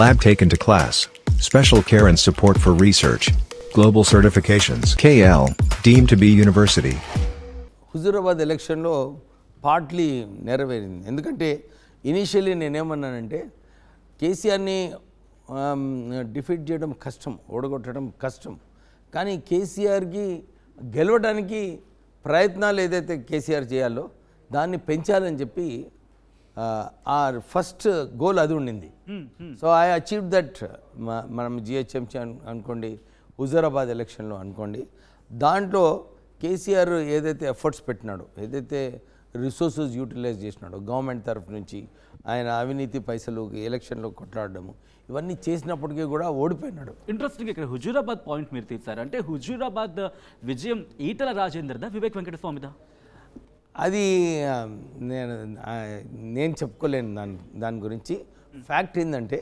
lab taken to class, special care and support for research, global certifications KL, deemed to be university. Huzurabad ఎలక్షన్లో partly నెరవేరింది ఎందుకంటే initially నేనేమన్నానంటే కేసీఆర్ని defeat చేయడం కష్టం ఓడగొట్టడం కష్టం కానీ కేసీఆర్కి గెలవడానికి ప్రయత్నాలు ఏదైతే కేసీఆర్ చేయాలో దాన్ని పెంచాలని చెప్పి ఆ ఫస్ట్ గోల్ అది ఉండింది సో ఐ అచీవ్ దట్ మనం జిహెచ్ఎంసీ అనుకోండి హుజూరాబాద్ ఎలక్షన్లో అనుకోండి దాంట్లో కేసీఆర్ ఏదైతే ఎఫర్ట్స్ పెట్టినాడో ఏదైతే రిసోర్సెస్ యూటిలైజ్ చేసినాడో గవర్నమెంట్ తరఫు నుంచి ఆయన అవినీతి పైసలు ఎలక్షన్లో కొట్లాడడము ఇవన్నీ చేసినప్పటికీ కూడా ఓడిపోయినాడు ఇంట్రెస్టింగ్ ఇక్కడ హుజూరాబాద్ పాయింట్ మీరు తీసారు అంటే హుజూరాబాద్ విజయం ఈటల రాజేందర్దా వివేక్ వెంకటస్వామిదా అది నేను నేను చెప్పుకోలేను దాని దాని గురించి ఫ్యాక్ట్ ఏంటంటే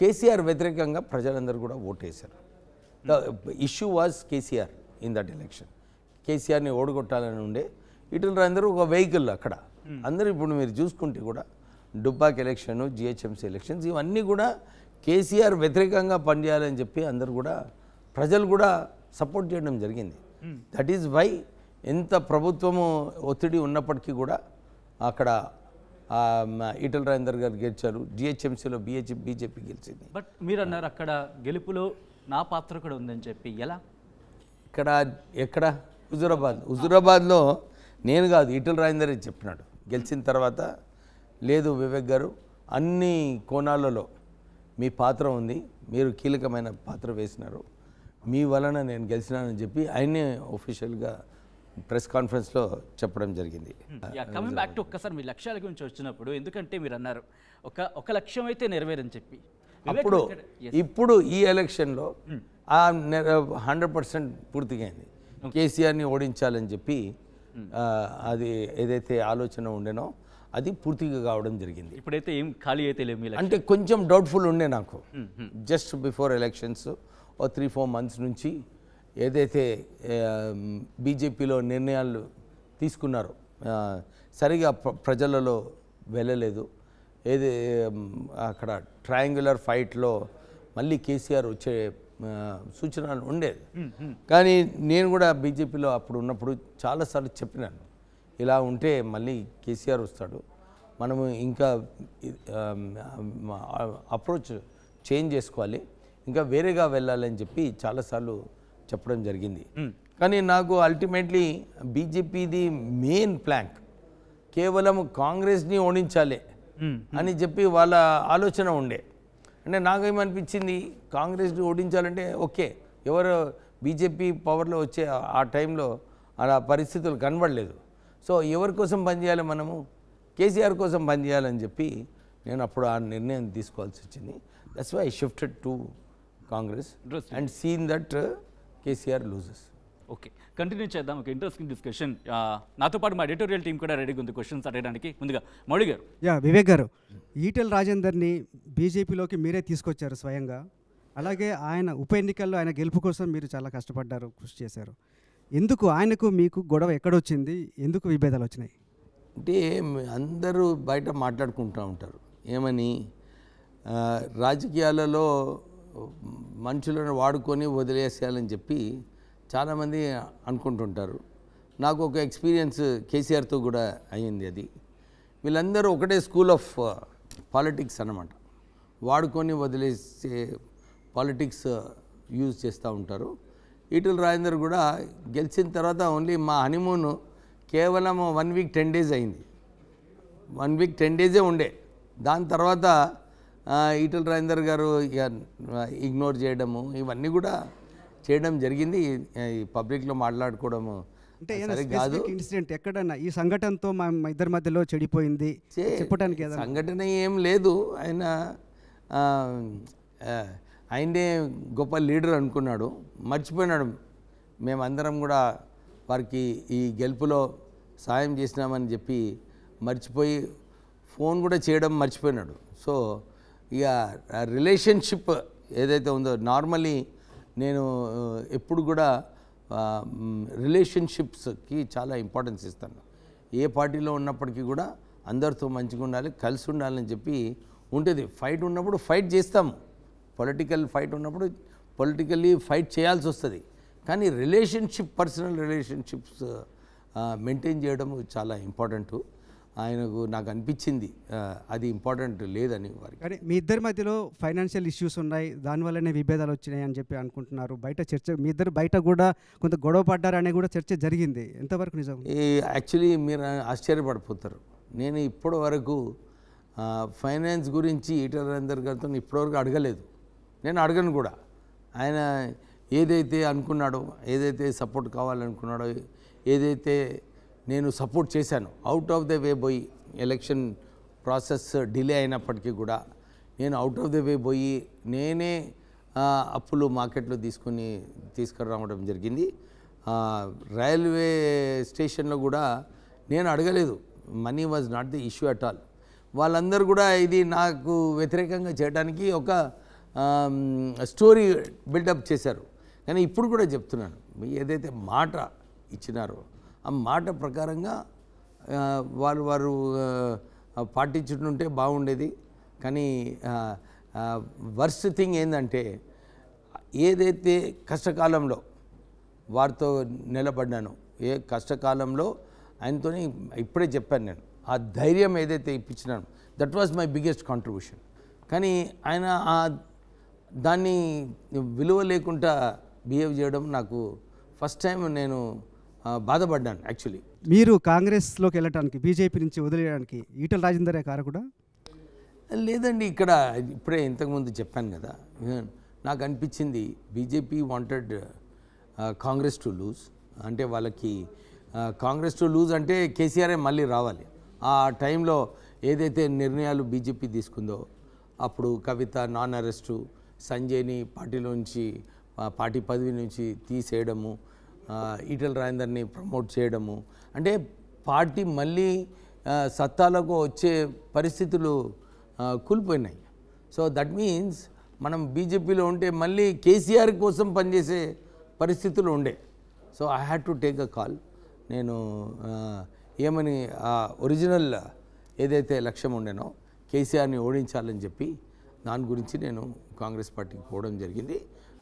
కేసీఆర్ వ్యతిరేకంగా ప్రజలందరూ కూడా ఓటేశారు the issue was KCR in that election కేసీఆర్ని ఓడగొట్టాలని ఉండే అందరూ ఒక వెహికల్ అక్కడ అందరూ ఇప్పుడు మీరు చూసుకుంటే కూడా డుబ్బాక్ ఎలక్షన్ జిహెచ్ఎంసీ ఎలక్షన్స్ ఇవన్నీ కూడా కేసీఆర్ వ్యతిరేకంగా పనిచేయాలని చెప్పి అందరు కూడా ప్రజలు కూడా సపోర్ట్ చేయడం జరిగింది దట్ ఈజ్ వై ఎంత ప్రభుత్వము ఒత్తిడి ఉన్నప్పటికీ కూడా అక్కడ ఈటల రాజేందర్ గారు గెలిచారు జిహెచ్ఎంసీలో బిహెచ్ఎం బీజేపీ గెలిచింది బట్ మీరు అన్నారు అక్కడ గెలుపులో నా పాత్ర కూడా ఉందని చెప్పి ఎలా ఇక్కడ ఎక్కడ హుజూరాబాద్ హుజూరాబాద్లో నేను కాదు ఈటల రాజేందర్ చెప్పినాడు గెలిచిన తర్వాత లేదు వివేక్ గారు అన్ని కోణాలలో మీ పాత్ర ఉంది మీరు కీలకమైన పాత్ర వేసినారు మీ వలన నేను గెలిచినానని చెప్పి ఆయనే ఒఫీషియల్గా ప్రెస్ కాన్ఫరెన్స్లో చెప్పడం జరిగింది కమింగ్ బ్యాక్ టు ఒక్కసారి మీ లక్ష్యాల గురించి వచ్చినప్పుడు ఎందుకంటే మీరు అన్నారు ఒక ఒక లక్ష్యం అయితే నెరవేరని చెప్పి అప్పుడు ఇప్పుడు ఈ ఎలక్షన్లో hmm. ఆ హండ్రెడ్ పర్సెంట్ పూర్తిగైంది కేసీఆర్ని ఓడించాలని చెప్పి hmm. అది ఏదైతే ఆలోచన ఉండేనో అది పూర్తిగా కావడం జరిగింది ఇప్పుడైతే ఏం ఖాళీ అయితే లేవు అంటే కొంచెం డౌట్ఫుల్ ఉండే నాకు జస్ట్ బిఫోర్ ఎలక్షన్స్ ఓ త్రీ ఫోర్ మంత్స్ నుంచి ఏదైతే బీజేపీలో నిర్ణయాలు తీసుకున్నారో సరిగా ప్రజలలో వెళ్ళలేదు ఏది అక్కడ ట్రయాంగులర్ ఫైట్లో మళ్ళీ కేసీఆర్ వచ్చే సూచనలు ఉండేది కానీ నేను కూడా బీజేపీలో అప్పుడు ఉన్నప్పుడు చాలాసార్లు చెప్పినాను ఇలా ఉంటే మళ్ళీ కేసీఆర్ వస్తాడు మనము ఇంకా అప్రోచ్ చేంజ్ చేసుకోవాలి ఇంకా వేరేగా వెళ్ళాలని చెప్పి చాలాసార్లు చెప్పడం జరిగింది కానీ నాకు అల్టిమేట్లీ బీజేపీది మెయిన్ ప్లాంక్ కేవలం కాంగ్రెస్ని ఓడించాలి అని చెప్పి వాళ్ళ ఆలోచన ఉండే అంటే నాకేమనిపించింది కాంగ్రెస్ని ఓడించాలంటే ఓకే ఎవరు బీజేపీ పవర్లో వచ్చే ఆ టైంలో అలా పరిస్థితులు కనబడలేదు సో ఎవరి కోసం పనిచేయాలి మనము కేసీఆర్ కోసం పనిచేయాలని చెప్పి నేను అప్పుడు ఆ నిర్ణయం తీసుకోవాల్సి వచ్చింది that's why shifted to Congress and seen that KCR loses okay continue చేద్దాం ఒక ఇంట్రెస్టింగ్ డిస్కషన్ నాతో పాటు మా ఎడిటోరియల్ టీం కూడా రెడీగా ఉంది క్వశ్చన్స్ అడగడానికి ముందుగా మౌడి గారు యా వివేక్ గారు ఈటెల్ రాజేందర్ని బీజేపీలోకి మీరే తీసుకొచ్చారు స్వయంగా అలాగే ఆయన ఉప ఎన్నికల్లో ఆయన గెలుపు కోసం మీరు చాలా కష్టపడ్డారు కృషి చేశారు ఎందుకు ఆయనకు మీకు గొడవ ఎక్కడొచ్చింది ఎందుకు విభేదాలు వచ్చినాయి అంటే అందరూ బయట మాట్లాడుకుంటూ ఉంటారు ఏమని రాజకీయాలలో మనుషులను వాడుకొని వదిలేసేయాలని చెప్పి చాలామంది అనుకుంటుంటారు నాకు ఒక ఎక్స్పీరియన్స్ కేసీఆర్తో కూడా అయ్యింది అది వీళ్ళందరూ ఒకటే స్కూల్ ఆఫ్ పాలిటిక్స్ అనమాట వాడుకొని వదిలేసే పాలిటిక్స్ యూజ్ చేస్తూ ఉంటారు ఈటల రాజేందర్ కూడా గెలిచిన తర్వాత ఓన్లీ మా హనీమూన్ కేవలం వన్ వీక్ టెన్ డేస్ అయింది వన్ వీక్ టెన్ డేసే ఉండే దాని తర్వాత ఈటల రాజేందర్ గారు ఇక ఇగ్నోర్ చేయడము ఇవన్నీ కూడా చేయడం జరిగింది ఈ పబ్లిక్లో మాట్లాడుకోవడము అంటే కాదు ఇన్సిడెంట్ ఎక్కడన్నా ఈ సంఘటనతో మా ఇద్దరి మధ్యలో చెడిపోయింది చెప్పడానికి సంఘటన ఏం లేదు ఆయన ఆయనే గొప్ప లీడర్ అనుకున్నాడు మర్చిపోయినాడు మేమందరం కూడా వారికి ఈ గెలుపులో సాయం చేసినామని చెప్పి మర్చిపోయి ఫోన్ కూడా చేయడం మర్చిపోయినాడు సో ఇక రిలేషన్షిప్ ఏదైతే ఉందో నార్మలీ నేను ఎప్పుడు కూడా రిలేషన్షిప్స్కి చాలా ఇంపార్టెన్స్ ఇస్తాను ఏ పార్టీలో ఉన్నప్పటికీ కూడా అందరితో మంచిగా ఉండాలి కలిసి ఉండాలని చెప్పి ఉంటుంది ఫైట్ ఉన్నప్పుడు ఫైట్ చేస్తాము పొలిటికల్ ఫైట్ ఉన్నప్పుడు పొలిటికల్లీ ఫైట్ చేయాల్సి వస్తుంది కానీ రిలేషన్షిప్ పర్సనల్ రిలేషన్షిప్స్ మెయింటైన్ చేయడం చాలా ఇంపార్టెంటు ఆయనకు నాకు అనిపించింది అది ఇంపార్టెంట్ లేదని వారికి అరే మీ ఇద్దరి మధ్యలో ఫైనాన్షియల్ ఇష్యూస్ ఉన్నాయి దానివల్లనే విభేదాలు వచ్చినాయి అని చెప్పి అనుకుంటున్నారు బయట చర్చ మీ ఇద్దరు బయట కూడా కొంత గొడవ పడ్డారనే కూడా చర్చ జరిగింది ఎంతవరకు నిజం యాక్చువల్లీ మీరు ఆశ్చర్యపడిపోతారు నేను ఇప్పటి వరకు ఫైనాన్స్ గురించి ఈటర్ అందరి గారితో ఇప్పటివరకు అడగలేదు నేను అడగను కూడా ఆయన ఏదైతే అనుకున్నాడో ఏదైతే సపోర్ట్ కావాలనుకున్నాడో ఏదైతే నేను సపోర్ట్ చేశాను అవుట్ ఆఫ్ ద వే పోయి ఎలక్షన్ ప్రాసెస్ డిలే అయినప్పటికీ కూడా నేను అవుట్ ఆఫ్ ద వే పోయి నేనే అప్పులు మార్కెట్లో తీసుకుని తీసుకురావడం జరిగింది రైల్వే స్టేషన్లో కూడా నేను అడగలేదు money was not the issue at all వాళ్ళందరూ కూడా ఇది నాకు వ్యతిరేకంగా చేయడానికి ఒక స్టోరీ బిల్డప్ చేశారు కానీ ఇప్పుడు కూడా చెప్తున్నాను ఏదైతే మాట ఇచ్చినారో ఆ మాట ప్రకారంగా వారు వారు పాటించుంటే బాగుండేది కానీ వర్స్ట్ థింగ్ ఏంటంటే ఏదైతే కష్టకాలంలో వారితో నిలబడ్డాను ఏ కష్టకాలంలో ఆయనతో ఇప్పుడే చెప్పాను నేను ఆ ధైర్యం ఏదైతే ఇప్పించినాను that was my biggest contribution కానీ ఆయన ఆ దాన్ని విలువ లేకుండా బిహేవ్ చేయడం నాకు ఫస్ట్ టైం నేను బాధపడ్డాను యాక్చువల్లీ మీరు కాంగ్రెస్లోకి వెళ్ళడానికి బీజేపీ నుంచి వదిలేయడానికి ఈటల రాజేందరే కూడా లేదండి ఇక్కడ ఇప్పుడే ఇంతకుముందు చెప్పాను కదా నాకు అనిపించింది BJP wanted Congress to lose అంటే వాళ్ళకి కాంగ్రెస్ టు లూజ్ అంటే కేసీఆరే మళ్ళీ రావాలి ఆ టైంలో ఏదైతే నిర్ణయాలు బీజేపీ తీసుకుందో అప్పుడు కవిత నాన్ అరెస్టు సంజయ్ని పార్టీలోంచి పార్టీ పదవి నుంచి తీసేయడము ఈటల రాజేందర్ని ప్రమోట్ చేయడము అంటే పార్టీ మళ్ళీ సత్తాలకు వచ్చే పరిస్థితులు కూలిపోయినాయి సో దట్ మీన్స్ మనం బీజేపీలో ఉంటే మళ్ళీ కేసీఆర్ కోసం పనిచేసే పరిస్థితులు ఉండే so I had to take a call నేను ఏమని ఒరిజినల్ ఏదైతే లక్ష్యం ఉండేనో కేసీఆర్ని ఓడించాలని చెప్పి దాని గురించి నేను కాంగ్రెస్ పార్టీకి పోవడం జరిగింది